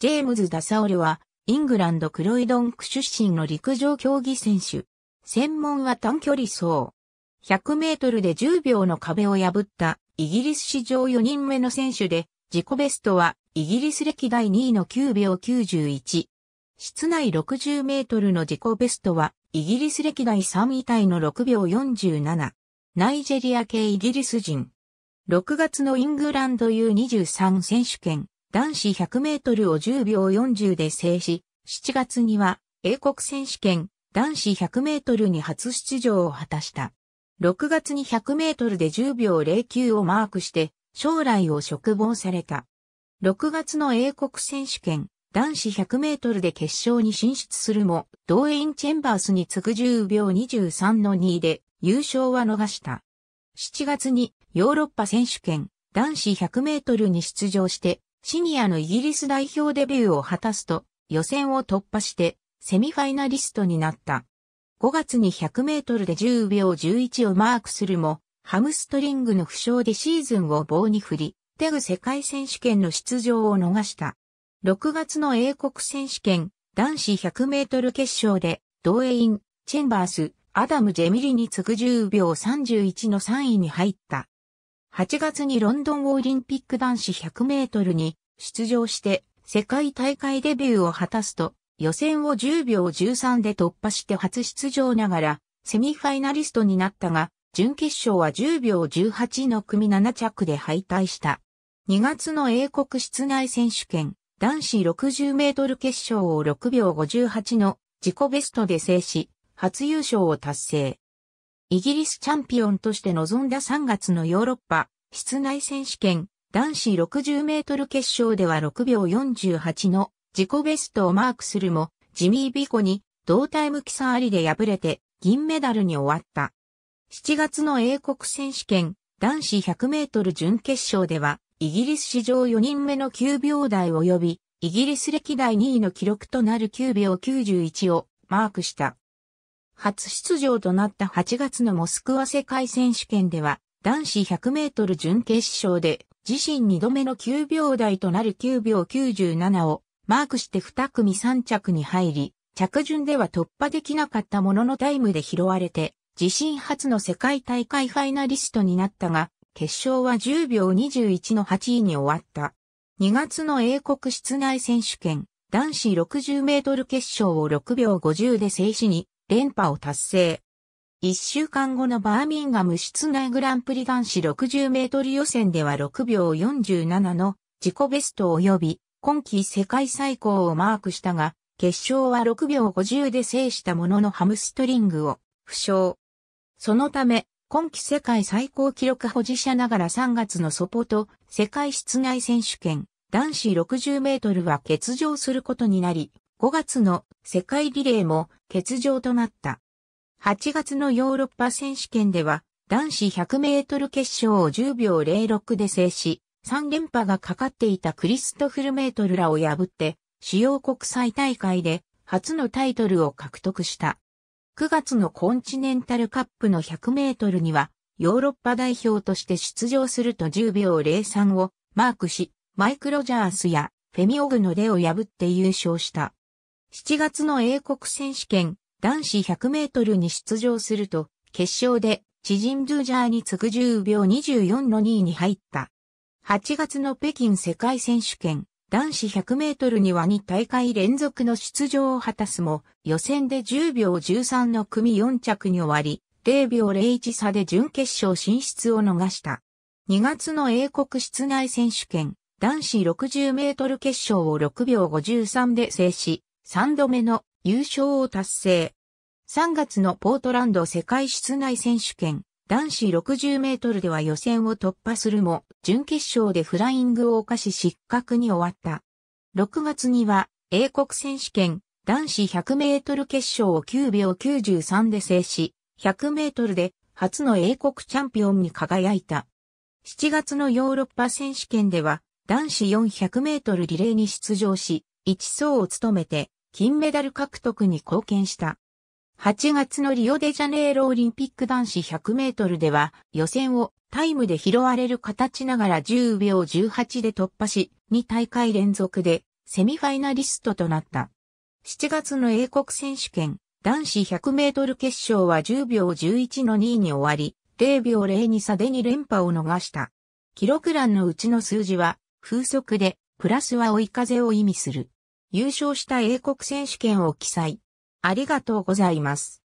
ジェームズ・ダサオルは、イングランドクロイドン区出身の陸上競技選手。専門は短距離走。100メートルで10秒の壁を破ったイギリス史上4人目の選手で、自己ベストはイギリス歴代2位の9秒91。室内60メートルの自己ベストはイギリス歴代3位タイの6秒47。ナイジェリア系イギリス人。6月のイングランド U23 選手権、男子100メートルを10秒40で制し、7月には英国選手権男子100メートルに初出場を果たした。6月に100メートルで10秒09をマークして将来を嘱望された。6月の英国選手権男子100メートルで決勝に進出するも、ドーイン・チェンバースに次ぐ10秒23の2位で優勝は逃した。7月にヨーロッパ選手権男子100メートルに出場してシニアのイギリス代表デビューを果たすと、予選を突破して、セミファイナリストになった。5月に100メートルで10秒11をマークするも、ハムストリングの負傷でシーズンを棒に振り、テグ世界選手権の出場を逃した。6月の英国選手権、男子100メートル決勝で、同エイン、チェンバース、アダム・ジェミリに次ぐ10秒31の3位に入った。8月にロンドンオリンピック男子100メートルに出場して世界大会デビューを果たすと、予選を10秒13で突破して初出場ながら、セミファイナリストになったが、準決勝は10秒18の組7着で敗退した。2月の英国室内選手権、男子60メートル決勝を6秒58の自己ベストで制し、初優勝を達成。イギリスチャンピオンとして臨んだ3月のヨーロッパ室内選手権男子60メートル決勝では6秒48の自己ベストをマークするも、ジミー・ビコに同タイム記差ありで敗れて銀メダルに終わった。7月の英国選手権男子100メートル準決勝では、イギリス史上4人目の9秒台及び、イギリス歴代2位の記録となる9秒91をマークした。初出場となった8月のモスクワ世界選手権では、男子100メートル準決勝で、自身2度目の9秒台となる9秒97をマークして2組3着に入り、着順では突破できなかったもののタイムで拾われて、自身初の世界大会ファイナリストになったが、決勝は10秒21の8位に終わった。2月の英国室内選手権、男子60メートル決勝を6秒50で静止に連覇を達成。一週間後のバーミンガム室内グランプリ男子60メートル予選では6秒47の自己ベスト及び今季世界最高をマークしたが、決勝は6秒50で制したもののハムストリングを負傷。そのため、今季世界最高記録保持者ながら3月のソポと世界室内選手権男子60メートルは欠場することになり、5月の世界リレーも欠場となった。8月のヨーロッパ選手権では男子100メートル決勝を10秒06で制し、3連覇がかかっていたクリストフルメートルらを破って、主要国際大会で初のタイトルを獲得した。9月のコンチネンタルカップの100メートルには、ヨーロッパ代表として出場すると10秒03をマークし、マイク・ロジャースやフェミオグノデを破って優勝した。7月の英国選手権男子100メートルに出場すると、決勝で知人ドゥジャーに次ぐ10秒24の2位に入った。8月の北京世界選手権男子100メートルには2大会連続の出場を果たすも、予選で10秒13の組4着に終わり、0秒01差で準決勝進出を逃した。2月の英国室内選手権、男子60メートル決勝を6秒53で制し、3度目の優勝を達成。3月のポートランド世界室内選手権男子60メートルでは予選を突破するも、準決勝でフライングを犯し失格に終わった。6月には、英国選手権男子100メートル決勝を9秒93で制し、100メートルで初の英国チャンピオンに輝いた。7月のヨーロッパ選手権では、男子400メートルリレーに出場し、1走を務めて、金メダル獲得に貢献した。8月のリオデジャネイロオリンピック男子100メートルでは予選をタイムで拾われる形ながら10秒18で突破し、2大会連続でセミファイナリストとなった。7月の英国選手権男子100メートル決勝は10秒11の2位に終わり、0秒02差で2連覇を逃した。記録欄のうちの数字は風速でプラスは追い風を意味する。優勝した英国選手権を記載。ありがとうございます。